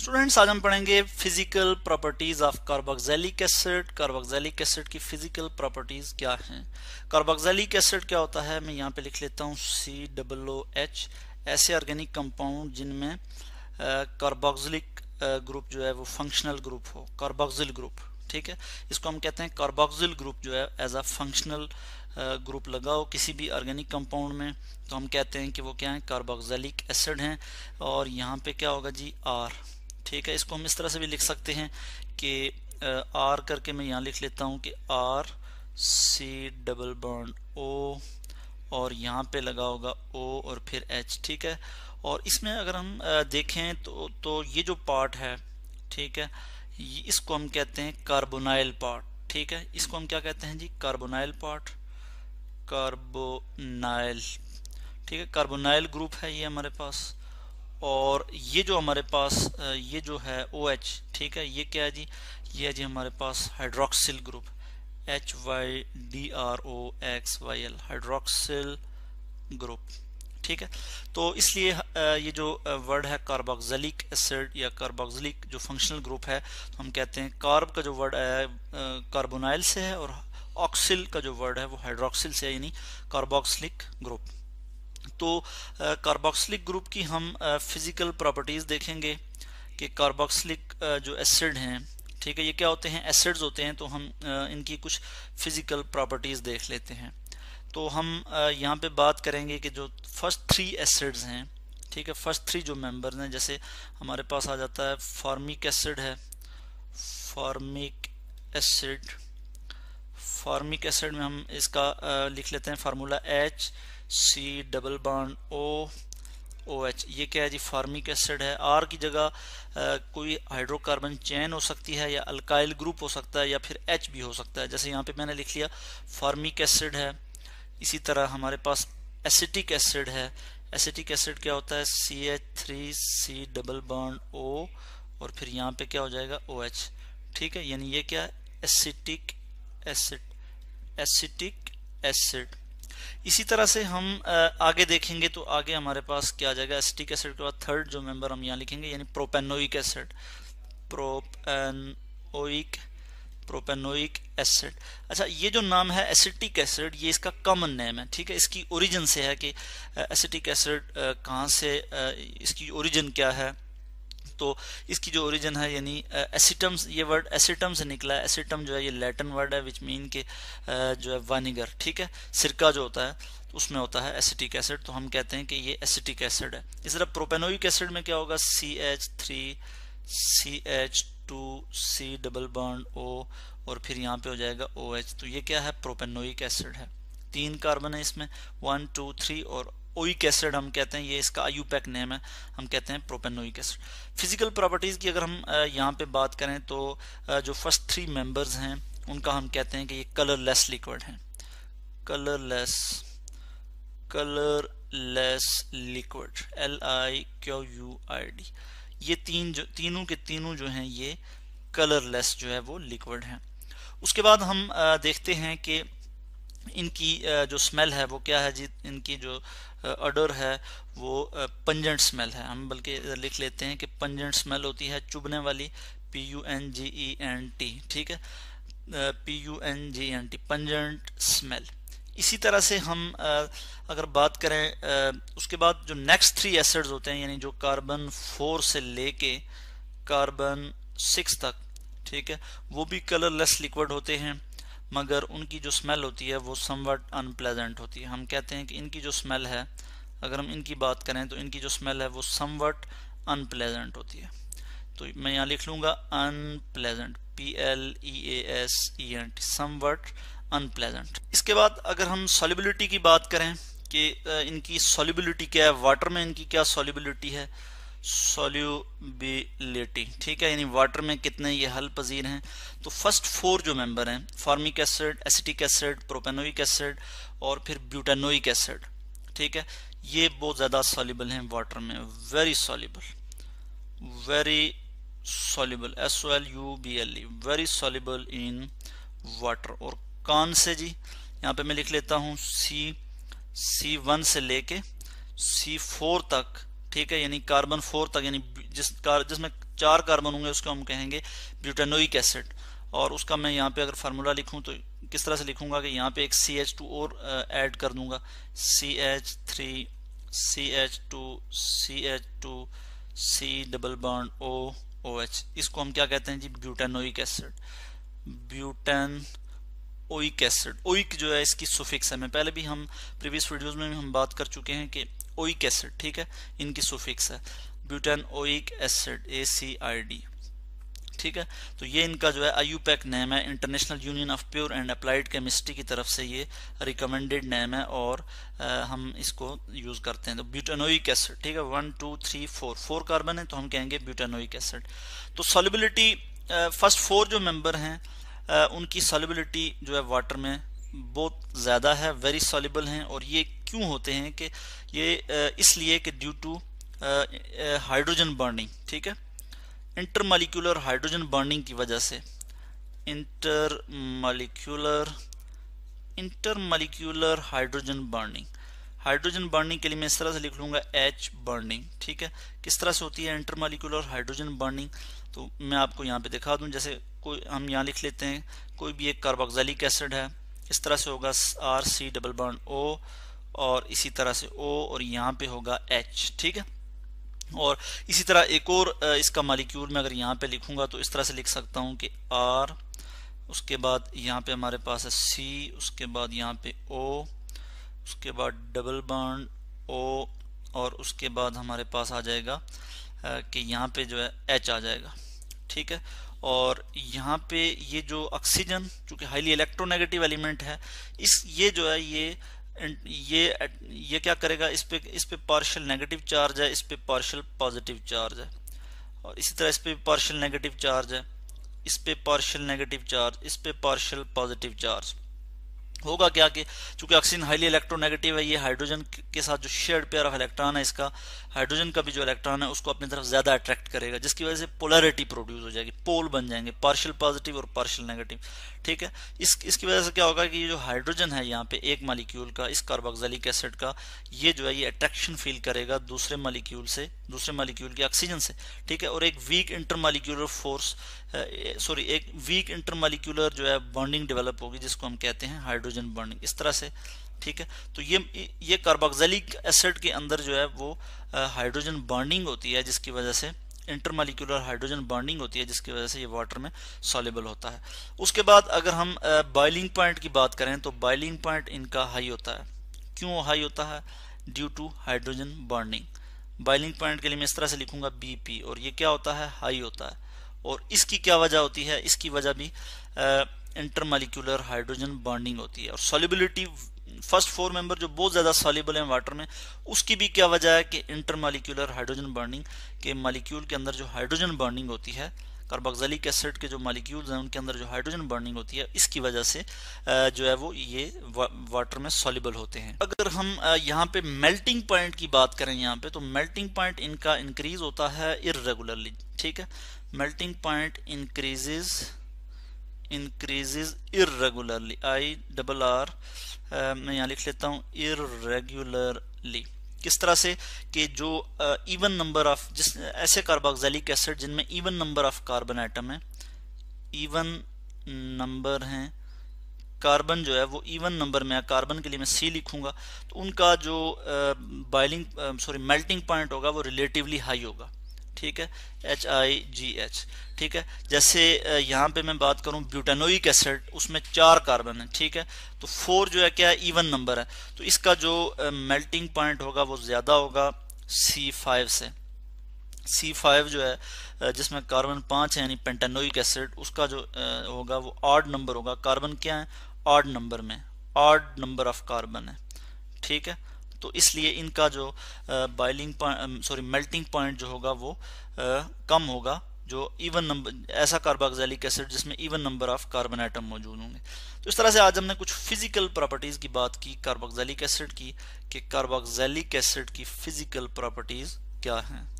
students आज हम पढ़ेंगे physical properties of carboxylic acid carboxylic acid की फिजिकल प्रॉपर्टीज क्या हैं कार्बोक्सिलिक एसिड क्या होता है मैं यहाँ पे लिख लेता हूँ सी डबल ओ एच ऐसे ऑर्गेनिक कंपाउंड जिनमें कार्बोक्सिलिक ग्रुप जो है वो फंक्शनल ग्रुप हो कार्बोक्सिल ग्रुप ठीक है इसको हम कहते हैं कार्बोक्सिल ग्रुप जो है एज अ फंक्शनल ग्रुप लगाओ किसी भी ऑर्गेनिक कंपाउंड में तो हम कहते हैं कि वो क्या है कार्बोक्सिलिक एसिड हैं और यहाँ पे क्या होगा जी आर ठीक है इसको हम इस तरह से भी लिख सकते हैं कि आर करके मैं यहाँ लिख लेता हूँ कि R C double bond O और यहाँ पे लगा होगा ओ और फिर एच ठीक है और इसमें अगर हम देखें तो तो ये जो पार्ट है ठीक है इसको हम कहते हैं कार्बोनाइल पार्ट ठीक है इसको हम क्या कहते हैं जी कार्बोनाइल पार्ट कार्बोनाइल ठीक है कार्बोनाइल ग्रुप है ये हमारे पास और ये जो हमारे पास ये जो है ओ OH, एच ठीक है ये क्या है जी ये है जी हमारे पास hydroxyl group H Y D R O X Y L hydroxyl group ठीक है तो इसलिए ये जो वर्ड है कार्बोक्सिलिक एसिड या कार्बोक्सिलिक जो फंक्शनल ग्रुप है तो हम कहते हैं कार्ब का जो वर्ड आया कार्बोनाइल से है और ऑक्सिल का जो वर्ड है वो हाइड्रोक्सिल से है यानी कार्बोक्सिलिक ग्रुप तो कार्बोक्सिलिक ग्रुप की हम फिज़िकल प्रॉपर्टीज़ देखेंगे कि कार्बोक्सिलिक जो एसिड हैं ठीक है ये क्या होते हैं एसिड्स होते हैं तो हम इनकी कुछ फिज़िकल प्रॉपर्टीज़ देख लेते हैं तो हम यहाँ पे बात करेंगे कि जो फर्स्ट थ्री एसिड्स हैं ठीक है फर्स्ट थ्री जो मेंबर्स हैं जैसे हमारे पास आ जाता है फार्मिक एसिड है फॉर्मिक एसिड फार्मिक एसिड में हम इसका लिख लेते हैं formula H C double bond O O H ये क्या है जी फार्मिक एसिड है आर की जगह कोई हाइड्रोकार्बन चैन हो सकती है या अल्काइल ग्रुप हो सकता है या फिर एच भी हो सकता है जैसे यहाँ पे मैंने लिख लिया फार्मिक एसिड है इसी तरह हमारे पास एसिटिक एसिड है एसिटिक एसिड क्या होता है C H three C double bond O और फिर यहाँ पे क्या हो जाएगा ओ OH, एच ठीक है यानी ये क्या है एसिटिक एसिड एसिटिक एसिड इसी तरह से हम आगे देखेंगे तो आगे हमारे पास क्या आ जाएगा एसिटिक एसिड के बाद थर्ड जो मेंबर हम यहाँ लिखेंगे यानी propanoic acid propanoic propanoic acid अच्छा ये जो नाम है एसिटिक एसिड ये इसका कॉमन नेम है ठीक है इसकी ओरिजिन से है कि एसिटिक एसिड कहाँ से इसकी ओरिजिन क्या है तो इसकी जो ओरिजिन है यानी एसिटम्स ये वर्ड एसिटम से निकला है एसिटम जो है ये लैटिन वर्ड है विच मीन के जो है वानीगर ठीक है सिरका जो होता है उसमें होता है एसिटिक एसिड तो हम कहते हैं कि ये एसिटिक एसिड है इस तरह प्रोपेनोइक एसिड में क्या होगा C H three C H two C double bond O और फिर यहाँ पे हो जाएगा ओ OH तो ये क्या है प्रोपेनोइक एसिड है तीन कार्बन है इसमें वन टू थ्री और ओइक एसिड हम कहते हैं ये इसका पैक नेम है हम कहते हैं प्रोपेनोइक एसिड फिजिकल प्रॉपर्टीज़ की अगर हम यहाँ पे बात करें तो जो फर्स्ट थ्री मेंबर्स हैं उनका हम कहते हैं कि ये कलरलेस लिक्विड हैं colourless colourless liquid L I Q U I D ये तीन जो तीनों के तीनों जो हैं ये कलरलेस जो है वो लिक्विड हैं उसके बाद हम देखते हैं कि इनकी जो स्मेल है वो क्या है जी इनकी जो अडर है वो पंजेंट स्मेल है हम बल्कि लिख लेते हैं कि पंजेंट स्मेल होती है चुभने वाली P U N G E N T ठीक है P U N G N T pungent smell इसी तरह से हम अगर बात करें उसके बाद जो नेक्स्ट थ्री एसिड्स होते हैं यानी जो कार्बन फोर से लेके कार्बन सिक्स तक ठीक है वो भी कलरलेस लिक्विड होते हैं मगर उनकी जो स्मेल होती है वो समवट अनप्लेजेंट होती है हम कहते हैं कि इनकी जो स्मेल है अगर हम इनकी बात करें तो इनकी जो स्मेल है वो समवट अनप्लेजेंट होती है तो मैं यहाँ लिख लूँगा unpleasant P L E A S E N T somewhat unpleasant इसके बाद अगर हम सॉलिबिलिटी की बात करें कि इनकी सॉलिबिलिटी क्या है वाटर में इनकी क्या सॉलिबिलिटी है सोल्यूबिलिटी ठीक है यानी वाटर में कितने ये हल पजीर हैं तो फर्स्ट फोर जो मेंबर हैं formic acid acetic acid propanoic acid और फिर ब्यूटेनोइक एसिड ठीक है ये बहुत ज़्यादा सॉलिबल हैं वाटर में very soluble very soluble S O L U B L E very soluble in water और कान से जी यहाँ पे मैं लिख लेता हूँ सी सी वन से लेके सी फोर तक ठीक है यानी कार्बन फोर तक यानी जिस कार जिसमें चार कार्बन होंगे उसको हम कहेंगे ब्यूटेनोइक एसिड और उसका मैं यहाँ पे अगर फार्मूला लिखूँ तो किस तरह से लिखूंगा कि यहाँ पे एक सी एच टू और ऐड कर दूंगा C H three C H two C H two C double bond O O H इसको हम क्या कहते हैं जी butanoic acid butane oic acid oic जो है इसकी सुफिक्स है मैं पहले भी हम प्रीवियस वीडियोज में भी हम बात कर चुके हैं कि ओइक एसिड ठीक है इनकी सुफिक्स है butane oic acid A C I D ठीक है तो ये इनका जो है आयुपैक नेम है International Union of Pure and Applied Chemistry की तरफ से ये रिकमेंडेड नेम है और आ, हम इसको यूज़ करते हैं तो ब्यूटेनोइक एसिड ठीक है one two three four four carbon है तो हम कहेंगे ब्यूटेनोइक एसिड तो सॉलिबिलिटी फर्स्ट फोर जो मेंबर हैं आ, उनकी सॉलिबिलिटी जो है वाटर में बहुत ज़्यादा है वेरी सॉलिबल हैं और ये क्यों होते हैं कि ये इसलिए कि ड्यू टू हाइड्रोजन बर्निंग ठीक है मालिकुलर हाइड्रोजन बर्निंग की वजह से intermolecular hydrogen bonding hydrogen bonding के लिए मैं इस तरह से लिख लूंगा एच बर्निंग ठीक है किस तरह से होती है इंटरमालिकुलर हाइड्रोजन बर्निंग तो मैं आपको यहाँ पे दिखा दूँ जैसे कोई हम यहाँ लिख लेते हैं कोई भी एक कार्बोक्सिलिक एसिड है इस तरह से होगा आर सी डबल बर्न ओ इसी तरह से ओ और यहाँ पे होगा एच ठीक है और इसी तरह एक और इसका मालिक्यूल में अगर यहाँ पे लिखूंगा तो इस तरह से लिख सकता हूँ कि आर उसके बाद यहाँ पे हमारे पास है सी उसके बाद यहाँ पे ओ उसके बाद डबल बॉन्ड ओ और उसके बाद हमारे पास आ जाएगा कि यहाँ पे जो है एच आ जाएगा ठीक है और यहाँ पे ये जो ऑक्सीजन चूँकि हाईली इलेक्ट्रोनेगेटिव एलिमेंट है इस ये जो है ये ये ये क्या करेगा इस पे इस पे पार्शियल नेगेटिव चार्ज है इस पे पार्शियल पॉजिटिव चार्ज है और इसी तरह इस पे पार्शियल नेगेटिव चार्ज है इस पे पार्शियल नेगेटिव चार्ज इस पे पार्शियल पॉजिटिव चार्ज होगा क्या कि चूंकि ऑक्सीजन हाईली इलेक्ट्रोनेगेटिव है ये हाइड्रोजन के साथ जो शेयर्ड पेयर ऑफ इलेक्ट्रॉन है इसका हाइड्रोजन का भी जो इलेक्ट्रॉन है उसको अपनी तरफ ज़्यादा अट्रैक्ट करेगा जिसकी वजह से पोलरिटी प्रोड्यूस हो जाएगी पोल बन जाएंगे पार्शियल पॉजिटिव और पार्शियल नेगेटिव ठीक है इस इसकी वजह से क्या होगा कि ये जो हाइड्रोजन है यहाँ पे एक मालिक्यूल का इस कार्बोक्सिलिक एसिड का ये जो है ये अट्रैक्शन फील करेगा दूसरे मालिक्यूल से दूसरे मालिक्यूल के ऑक्सीजन से ठीक है और एक वीक इंटरमालिक्यूलर फोर्स सॉरी एक वीक इंटरमालिक्यूलर जो है बॉन्डिंग डेवलप होगी जिसको हम कहते हैं हाइड्रोजन बॉन्डिंग इस तरह से ठीक है तो ये ये कार्बोक्सिलिक एसिड के अंदर जो है वो हाइड्रोजन बर्निंग होती है जिसकी वजह से इंटरमालिकुलर हाइड्रोजन बर्निंग होती है जिसकी वजह से ये वाटर में सॉलेबल होता है उसके बाद अगर हम बॉइलिंग पॉइंट की बात करें तो बॉइलिंग पॉइंट इनका हाई होता है क्यों हाई होता है due to hydrogen bonding boiling point के लिए मैं इस तरह से लिखूंगा पी और ये क्या होता है हाई होता है और इसकी क्या वजह होती है इसकी वजह भी इंटरमालिकुलर हाइड्रोजन बॉन्डिंग होती है और सॉलिबिलिटी फर्स्ट फोर मेंबर जो बहुत ज़्यादा सॉलिबल हैं वाटर में उसकी भी क्या वजह है कि इंटर मालिक्यूलर हाइड्रोजन बर्निंग के मालिक्यूल के अंदर जो हाइड्रोजन बर्निंग होती है कार्बोक्सिलिक एसिड के जो मालिक्यूल्स हैं उनके अंदर जो हाइड्रोजन बर्निंग होती है इसकी वजह से जो है वो ये वाटर में सॉलिबल होते हैं अगर हम यहाँ पे मेल्टिंग पॉइंट की बात करें यहाँ पे तो मेल्टिंग पॉइंट इनका इंक्रीज होता है इरेगुलरली ठीक है melting point increases increases irregularly I double R मैं यहाँ लिख लेता हूँ इरेगुलरली किस तरह से कि जो इवन नंबर ऑफ जिस ऐसे कार्बोक्सिलिक एसिड जिनमें even number of carbon atom है इवन नंबर हैं कार्बन जो है वो इवन नंबर में है कार्बन के लिए मैं सी लिखूंगा तो उनका जो बॉइलिंग सॉरी मेल्टिंग पॉइंट होगा वो रिलेटिवली हाई होगा ठीक है एच आई जी एच ठीक है जैसे यहाँ पे मैं बात करूँ ब्यूटानोइक एसिड उसमें चार कार्बन है ठीक है तो फोर जो है क्या इवन नंबर है तो इसका जो मेल्टिंग पॉइंट होगा वो ज़्यादा होगा सी फाइव से सी फाइव जो है जिसमें कार्बन पाँच है यानी पेंटानोइक एसिड उसका जो होगा वो आर्ड नंबर होगा कार्बन क्या है आर्ड नंबर में आर्ड नंबर ऑफ कार्बन है ठीक है तो इसलिए इनका जो बॉइलिंग सॉरी मेल्टिंग पॉइंट जो होगा वो आ, कम होगा जो इवन नंबर ऐसा कार्बाक्सैलिक एसिड जिसमें even number of carbon atom मौजूद होंगे तो इस तरह से आज हमने कुछ फिजिकल प्रॉपर्टीज़ की बात की कार्बाक्सैलिक एसिड की कि कार्बाक्सैलिक एसिड की फिजिकल प्रॉपर्टीज़ क्या हैं